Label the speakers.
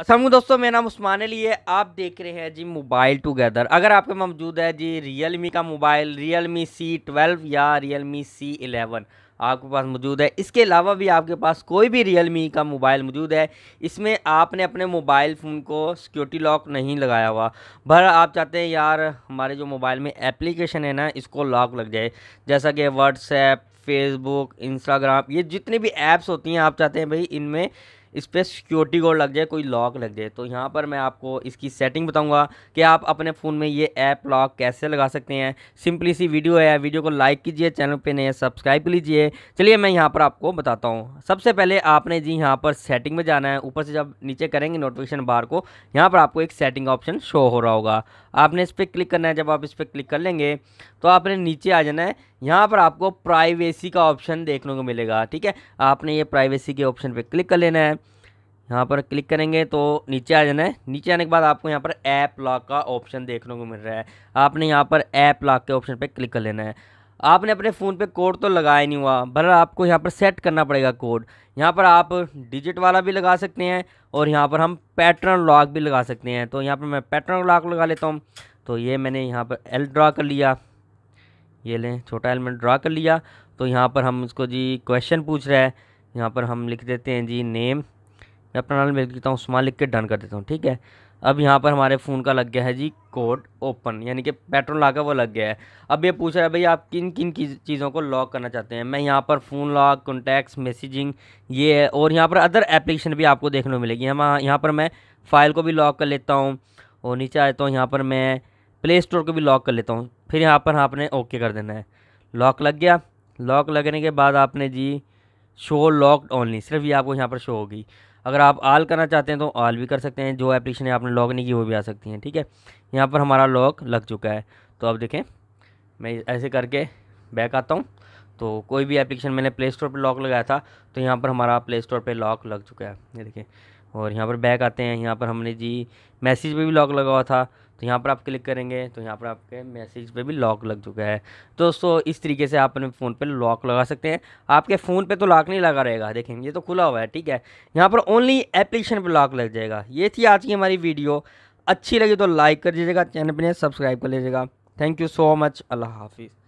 Speaker 1: असम दोस्तों मेरा नाम उस्मान अली है आप देख रहे हैं जी मोबाइल टुगेदर अगर आपके मौजूद है जी रियल मी का mobile Realme C twelve या रियल मी सी एलेवन आपके पास मौजूद है इसके अलावा भी आपके पास कोई भी रियल मी का मोबाइल मौजूद है इसमें आपने अपने मोबाइल फ़ोन को सिक्योरिटी लॉक नहीं लगाया हुआ भर आप चाहते हैं यार हमारे जो मोबाइल में एप्लीकेशन है ना इसको लॉक लग जाए जैसा कि व्हाट्सएप फेसबुक इंस्टाग्राम ये जितनी भी ऐप्स होती हैं आप चाहते हैं भाई इनमें इस पर सिक्योरिटी कोड लग जाए कोई लॉक लग जाए तो यहाँ पर मैं आपको इसकी सेटिंग बताऊँगा कि आप अपने फ़ोन में ये ऐप लॉक कैसे लगा सकते हैं सिंपली सी वीडियो है वीडियो को लाइक कीजिए चैनल पर नए सब्सक्राइब लीजिए चलिए मैं यहाँ पर आपको बताता हूँ सबसे पहले आपने जी यहाँ पर सेटिंग में जाना है ऊपर से जब नीचे करेंगे नोटिफिकेशन बार को यहाँ पर आपको एक सेटिंग ऑप्शन शो हो रहा होगा आपने इस पर क्लिक करना है जब आप इस पर क्लिक कर लेंगे तो आपने नीचे आ जाना है यहाँ पर आपको प्राइवेसी का ऑप्शन देखने को मिलेगा ठीक है आपने ये प्राइवेसी के ऑप्शन पे क्लिक कर लेना है यहाँ पर क्लिक करेंगे तो नीचे आ जाना है नीचे आने के बाद आपको यहाँ पर ऐप लॉक का ऑप्शन देखने को मिल रहा है आपने यहाँ पर ऐप लॉक के ऑप्शन पर क्लिक कर लेना है आपने अपने फ़ोन पे कोड तो लगाया नहीं हुआ भर आपको यहाँ पर सेट करना पड़ेगा कोड यहाँ पर आप डिजिट वाला भी लगा सकते हैं और यहाँ पर हम पैटर्न लॉक भी लगा सकते हैं तो यहाँ पर मैं पैटर्न लॉक लगा लेता हूँ तो ये मैंने यहाँ पर एल ड्रा कर लिया ये लें छोटा एलिमेंट ड्रा कर लिया तो यहाँ पर हम इसको जी क्वेश्चन पूछ रहा है यहाँ पर हम लिख देते हैं जी नेम मैं अपना नाम लिख देता हूँ उस्मान लिख के डन कर देता हूँ ठीक है अब यहाँ पर हमारे फ़ोन का लग गया है जी कोड ओपन यानी कि पेट्रोल लगा वो लग गया है अब ये पूछ रहा है भाई आप किन किन चीज़ों को लॉक करना चाहते हैं मैं यहाँ पर फ़ोन लॉक कॉन्टैक्ट्स मैसेजिंग ये है और यहाँ पर अदर एप्लीकेशन भी आपको देखने को मिलेगी हम यहाँ पर मैं फ़ाइल को भी लॉक कर लेता हूँ और नीचे आता हूँ यहाँ पर मैं प्ले स्टोर को भी लॉक कर लेता हूँ फिर यहाँ पर आपने ओके कर देना है लॉक लग गया लॉक लगने के बाद आपने जी शो लॉकड ओनली सिर्फ ये आपको यहाँ पर शो होगी अगर आप आल करना चाहते हैं तो आल भी कर सकते हैं जो एप्लीकेशन है आपने लॉक नहीं की वो भी आ सकती हैं ठीक है यहाँ पर हमारा लॉक लग चुका है तो आप देखें मैं ऐसे करके बैक आता हूँ तो कोई भी एप्लीकेशन मैंने प्ले स्टोर पर लॉक लगाया था तो यहाँ पर हमारा प्ले स्टोर पर लॉक लग चुका है ये देखिए और यहाँ पर बैक आते हैं यहाँ पर हमने जी मैसेज पे भी लॉक लगा हुआ था तो यहाँ पर आप क्लिक करेंगे तो यहाँ पर आपके मैसेज पे भी लॉक लग चुका है दोस्तों इस तरीके से आप अपने फ़ोन पे लॉक लगा सकते हैं आपके फ़ोन पे तो लॉक नहीं लगा रहेगा देखें ये तो खुला हुआ है ठीक है यहाँ पर ओनली एप्लीकेशन पर लॉक लग जाएगा ये थी आज की हमारी वीडियो अच्छी लगी तो लाइक कर दीजिएगा चैनल पर सब्सक्राइब कर लीजिएगा थैंक यू सो मच अल्लाह हाफिज़